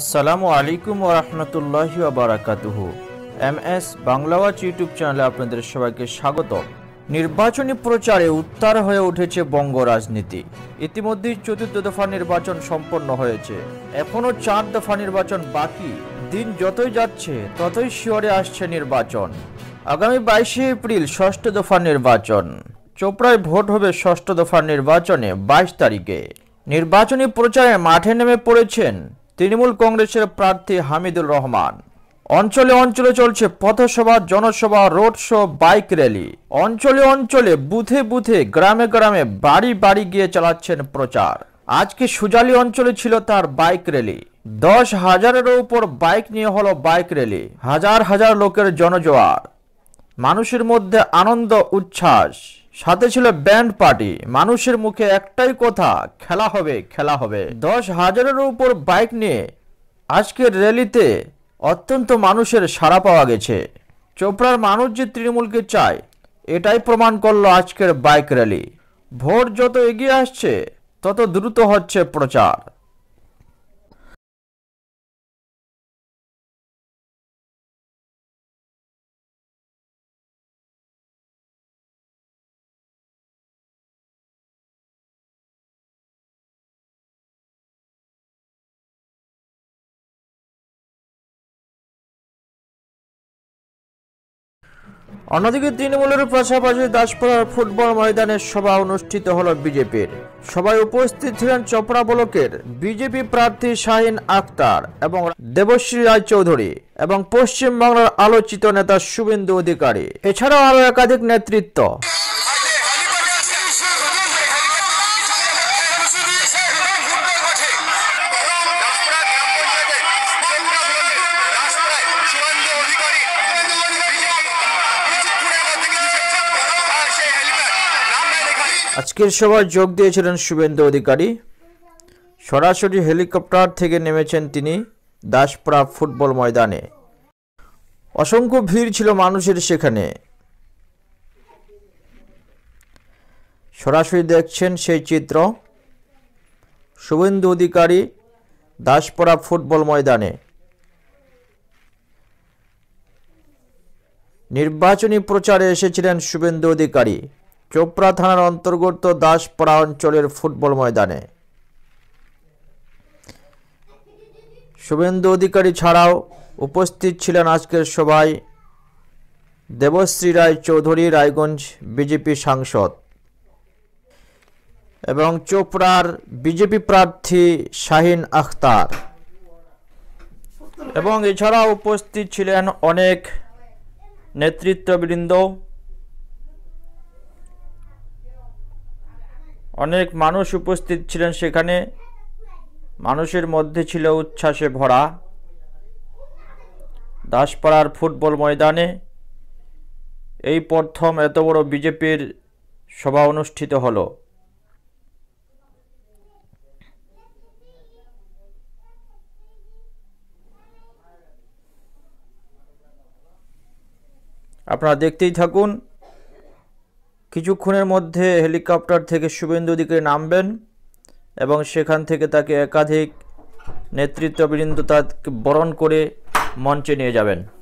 আসসালামু আলাইকুম ওরহমতুল্লাহি বারাকাতুহ এম এস বাংলাওয়াচ ইউটিউব চ্যানেলে আপনাদের সবাইকে স্বাগত নির্বাচনী প্রচারে উত্তার হয়ে উঠেছে বঙ্গ রাজনীতি ইতিমধ্যেই চতুর্থ দফা নির্বাচন সম্পন্ন হয়েছে এখনও চার দফা নির্বাচন বাকি দিন যতই যাচ্ছে ততই শিওরে আসছে নির্বাচন আগামী বাইশে এপ্রিল ষষ্ঠ দফা নির্বাচন চোপড়ায় ভোট হবে ষষ্ঠ দফা নির্বাচনে বাইশ তারিখে নির্বাচনী প্রচারে মাঠে নেমে পড়েছেন তৃণমূল কংগ্রেসের প্রার্থী হামিদুর রহমান অঞ্চলে অঞ্চলে চলছে পথসভা জনসভা রোড শো বাইক র্যালি অঞ্চলে অঞ্চলে বুথে বুথে গ্রামে গ্রামে বাড়ি বাড়ি গিয়ে চালাচ্ছেন প্রচার আজকে সুজালি অঞ্চলে ছিল তার বাইক র্যালি দশ হাজারের উপর বাইক নিয়ে হলো বাইক র্যালি হাজার হাজার লোকের জনজোয়ার মানুষের মধ্যে আনন্দ উচ্ছ্বাস সাথে ছিল ব্যান্ড পার্টি মানুষের মুখে একটাই কথা খেলা হবে খেলা হবে দশ হাজারের উপর বাইক নিয়ে আজকের র্যালিতে অত্যন্ত মানুষের সাড়া পাওয়া গেছে চোপড়ার মানুষ যে তৃণমূলকে চায় এটাই প্রমাণ করলো আজকের বাইক র্যালি ভোট যত এগিয়ে আসছে তত দ্রুত হচ্ছে প্রচার অন্যদিকে তৃণমূলের পাশাপাশি দাসপাড়ার ফুটবল ময়দানের সভা অনুষ্ঠিত হল বিজেপির সবাই উপস্থিত ছিলেন চোপড়া ব্লকের বিজেপি প্রার্থী শাহিন আক্তার এবং দেবশ্রী রায়চৌধুরী এবং পশ্চিমবাংলার আলোচিত নেতা শুভেন্দু অধিকারী এছাড়াও আরও একাধিক নেতৃত্ব আজকের সভায় যোগ দিয়েছিলেন শুভেন্দু অধিকারী সরাসরি হেলিকপ্টার থেকে নেমেছেন তিনি দাসপাড়া ফুটবল ময়দানে অসংখ্য ভিড় ছিল মানুষের সেখানে সরাসরি দেখছেন সেই চিত্র শুভেন্দু অধিকারী দাসপাড়া ফুটবল ময়দানে নির্বাচনী প্রচারে এসেছিলেন শুভেন্দু অধিকারী চোপড়া থানার অন্তর্গত দাসপাড়া অঞ্চলের ফুটবল ময়দানে শুভেন্দু অধিকারী ছাড়াও উপস্থিত ছিলেন আজকের সভায় দেবশ্রী রায় চৌধুরী রায়গঞ্জ বিজেপি সাংসদ এবং চোপড়ার বিজেপি প্রার্থী শাহিন আখতার এবং এছাড়াও উপস্থিত ছিলেন অনেক নেতৃত্ববৃন্দ অনেক মানুষ উপস্থিত ছিলেন সেখানে মানুষের মধ্যে ছিল উচ্ছ্বাসে ভরা দাসপাড়ার ফুটবল ময়দানে এই প্রথম এত বড় বিজেপির সভা অনুষ্ঠিত হলো আপনারা দেখতেই থাকুন কিছুক্ষণের মধ্যে হেলিকপ্টার থেকে শুভেন্দু দিকে নামবেন এবং সেখান থেকে তাকে একাধিক নেতৃত্ববৃন্দ তাকে বরণ করে মঞ্চে নিয়ে যাবেন